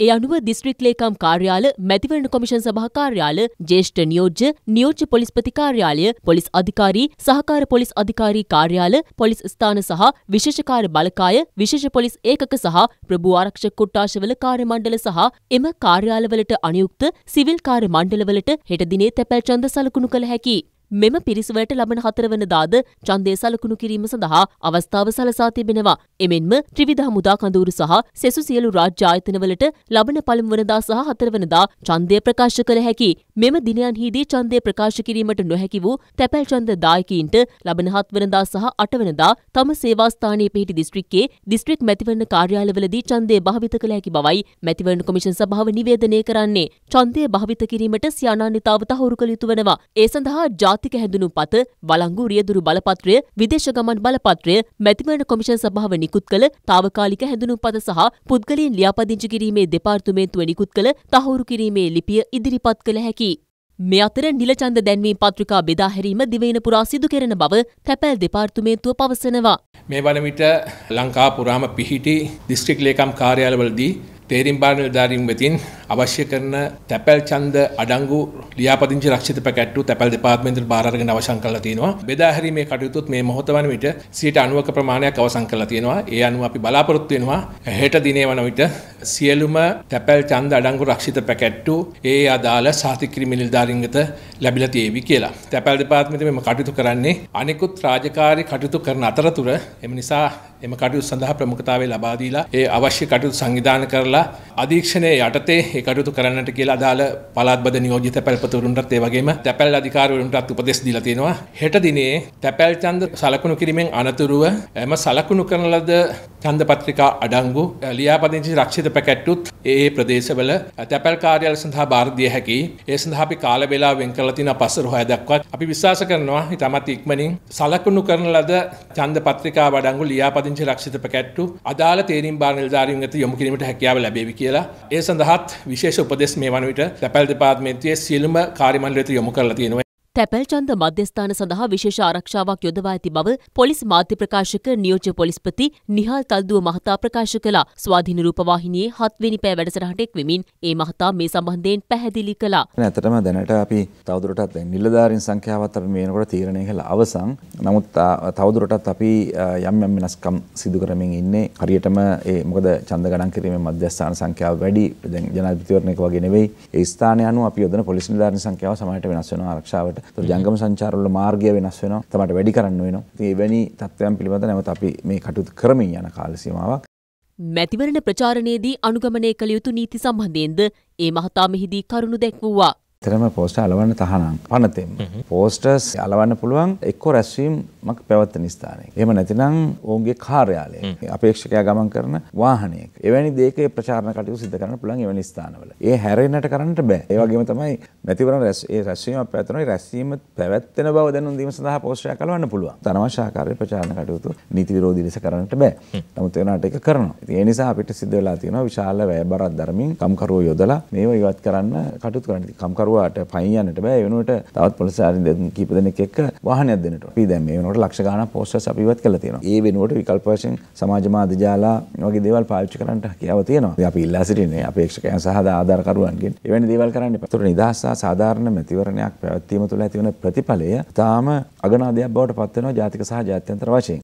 ඒ අනුව දිස්ත්‍රික් ලේකම් කාර්යාල, මැතිවරණ කොමිෂන් සභා කාර්යාල, ජ්‍යෙෂ්ඨ නියෝජ්‍ය, නියෝජ්‍ය පොලිස්පති කාර්යාලය, පොලිස් අධිකාරී, සහකාර පොලිස් අධිකාරී කාර්යාල, පොලිස් ස්ථාන සහ විශේෂකාර බලකාය, විශේෂ පොලිස් ඒකක සහ ප්‍රභූ ආරක්ෂක කොට්ටාශවල කාර්ය මණ්ඩල සහ එම කාර්යාලවලට අනියුක්ත සිවිල් කාර්ය මණ්ඩලවලට හෙට දිනේ තැපැල් ඡන්ද සලකුණු කළ හැකියි. මෙම පිරිසුවලට ලබන හතරවන දාද ඡන්දය සලකුණු කිරීම සඳහා අවස්ථාව සලසා තිබෙනවා. එමෙන්ම ත්‍රිවිධ හමුදා කඳවුරු සහ සෙසු සියලු රාජ්‍ය ආයතනවලට ලබන පළමුවනදා සහ හතරවනදා ඡන්දය ප්‍රකාශ කළ හැකි. මෙම දිනයන්හිදී ඡන්දය ප්‍රකාශ කිරීමට නොහැකි වූ තැපැල් ඡන්ද දායකයින්ට ලබන හත්වනදා සහ අටවනදා තම සේවාස්ථානයේ පිහිටි දිස්ත්‍රික්කයේ දිස්ත්‍රික් මැතිවරණ කාර්යාලවලදී ඡන්දය භාවිත කළ හැකි බවයි මැතිවරණ කොමිෂන් සභාව නිවේදනය කරන්නේ. ඡන්දය භාවිත කිරීමට සියානානිතාව තහවුරු කළ යුතු වෙනවා. ඒ සඳහා ආර්ථික හැඳුනුම් පත වලංගු රියදුරු බලපත්‍රය විදේශ ගමන් බලපත්‍රය මැතිවරණ කොමිෂන් සභාව නිකුත් කළ తాවකාලික හැඳුනුම් පත සහ පුද්ගලයන් ලියාපදිංචි කිරීමේ දෙපාර්තමේන්තුව නිකුත් කළ තහවුරු කිරීමේ ලිපිය ඉදිරිපත් කළ හැකියි. මේ අතර නිලචන්ද දැන්වීම් පත්‍රිකා බෙදා හැරීම දිවයින පුරා සිදු කරන බව තැපැල් දෙපාර්තමේන්තුව පවසනවා. මේ වනවිට ලංකා පුරාම පිහිටි දිස්ත්‍රික් ලේකම් කාර්යාලවලදී තේරීම් බාර නිලධාරීන් වෙතින් අවශ්‍ය කරන තැපැල් ඡන්ද අඩංගු ලියාපදිංචි රක්ෂිත පැකැට්ටු තැපැල් දෙපාර්තමේන්තුවට බාර අරගෙන අවසන් කරලා තියෙනවා. බෙදා හැරීමේ කටයුතුත් මේ මොහොත වන විට 90ක ප්‍රමාණයක් අවසන් කරලා තියෙනවා. ඒ අනුව අපි බලාපොරොත්තු වෙනවා හෙට දිනේ වන විට සියලුම තැපැල් ඡන්ද අඩංගු රක්ෂිත පැකැට්ටු ඒ අදාළ සාතික්‍රිමි නිලධාරීන්ගත ලැබිලා තියෙවි කියලා. තැපැල් දෙපාර්තමේන්තුව මෙම කටයුතු කරන්නේ අනෙකුත් රාජකාරී කටයුතු කරන අතරතුර එම නිසා එම කටයුතු සඳහා ප්‍රමුඛතාවය ලබා දීලා ඒ අවශ්‍ය කටයුතු සංවිධානය කරලා අධීක්ෂණය යටතේ ඒකටයුතු කරන්නට කියලා අදාළ පළාත්බද නියෝජිත පැල්පතවරුන්ටත් ඒ වගේම තැපැල් අධිකාරවරුන්ටත් උපදෙස් දීලා තියෙනවා. හෙට දිනේ තැපැල් ඡන්ද සලකුණු කිරීමෙන් අනතුරුව එම සලකුණු කරන ලද ඡන්ද පත්‍රිකා අඩංගු ලියාපදිංචි රක්ෂිත පැකට්ටුත් ඒ ප්‍රදේශවල තැපැල් කාර්යාල සඳහා බාර දිය හැකියි. ඒ සඳහා අපි කාල වේලාව වෙන් කරලා තියෙන පසර හොය දක්වත් අපි විශ්වාස කරනවා ඊටමත් ඉක්මනින් සලකුණු කරන ලද ඡන්ද පත්‍රිකා වඩංගු ලියාපදිංචි රක්ෂිත පැකට්ටු අදාළ තේරීම් බාර නිලධාරීන් වෙත යොමු කිරීමට හැකියාව ලැබේවි කියලා. ඒ සඳහාත් විශේෂ උපදෙස් මේ වන විට තැපැල් දෙපාත්මේන්තුවේ සියලුම කාර්යමණ්ඩලයට යොමු කරලා තියෙනවා. තැපැල්චන්ද මධ්‍යස්ථාන සඳහා විශේෂ ආරක්ෂාවක් යොදවා ඇති බව පොලිස් මාධ්‍ය ප්‍රකාශක නියෝජ්‍ය පොලිස්පති නිහාල් තල්දුව මහතා ප්‍රකාශ කළා. ස්වාධීන රූපවාහිනියේ හත්වෙනි පෑ වැඩසටහනට එක්වෙමින් ඒ මහතා මේ සම්බන්ධයෙන් පැහැදිලි කළා. ඇත්තටම දැනට අපි තවදුරටත් දැන් නිලධාරීන් සංඛ්‍යාවත් අපි මේ වෙනකොට තීරණය කළා අවසන්. නමුත් තවදුරටත් අපි යම් යම් වෙනස්කම් සිදු කරමින් ඉන්නේ. හරියටම ඒ මොකද ඡන්ද ගණන් කිරීමේ මධ්‍යස්ථාන සංඛ්‍යාව වැඩි. දැන් ජනාධිපතිවරණයක වගේ නෙවෙයි. ඒ ස්ථානය අනුව අපි යොදන පොලිස් නිලධාරීන් සංඛ්‍යාව සමහරට වෙනස් වෙනවා ආරක්ෂාවට. ජංගම සංචාරවල මාර්ගය වෙනස් වෙනවා තමට වැඩි කරන්න වෙනවා. ඉතින් එවැනි තත්ත්වයන් පිළිබඳ නැවත අපි මේ කටයුතු කරමින් යන කාල සීමාවක්. මැතිවරණ ප්‍රචාරණයේදී අනුගමනය කළ යුතු නීති සම්බන්ධයෙන්ද ඒ මහතා මෙහිදී කරුණු දැක්වුවා. ඇත්තරම පෝස්ට අලවන්න තහනම් පනතෙම. පෝස්ටර්ස් අලවන්න පුළුවන් එක්කෝ රැස්වීම්මක් පැවත්තන ස්ථානය. එම නැතිනම් ඔවුන්ගේ කාර්යාලය අපේක්ෂකයා ගමන් කරන වාහනයක් එවැනි දේක ප්‍රචාරණ කටයු සිද කරන පුළන් එවැනි ස්ථානවල ඒ හැරෙන්න්නට කරන්නට බෑ ඒවගේම තමයි නැතිවර රැස්ේ රැස්වීම පැතනයි රැස්වීම පැවැත්වෙන බව දැනු දීම සඳහ පෝෂය කලවන්න පුළුව තනවශාකාරය ප්‍රචාණ කටයුතු නීති විරෝධී ලෙස කරන්නට බෑ නමුත් එවනට එක කරනවා ඒ නිසා අපිට සිද්ධවෙලා තියෙන විශාල වැෑබරත් ධර්මින් කම්කරුව යොදලා මේව ඉවත් කරන්න කටුතු කරන්න කම්කරුව දරුවාට පයින් යන්නට බෑ ඒ වෙනුවට තවත් පොලිසියාරින් කීප දෙනෙක් එක්ක වාහනයක් දෙන්නට ඕන. අපි දැන් මේ වෙනකොට ලක්ෂ ගාණක් පෝස්ටර්ස් අපි ඉවත් කරලා තියෙනවා. ඒ වෙනුවට විකල්ප වශයෙන් සමාජ මාධ්‍ය ජාලා වගේ දේවල් පාවිච්චි කරන්නට හැකියාව තියෙනවා. ඉතින් අපි ඉල්ලා සිටින්නේ අපේක්ෂකයන් සහ ආධාරකරුවන්ගෙන් එවැනි දේවල් කරන්න එපා. ඒතර නිදහස සහ සාධාරණ මැතිවරණයක් පැවැත්වීම තුළ ඇතිවන ප්‍රතිඵලය තාම අගනාදයක් බවට පත් වෙනවා ජාතික සහ ජාත්‍යන්තර වශයෙන්.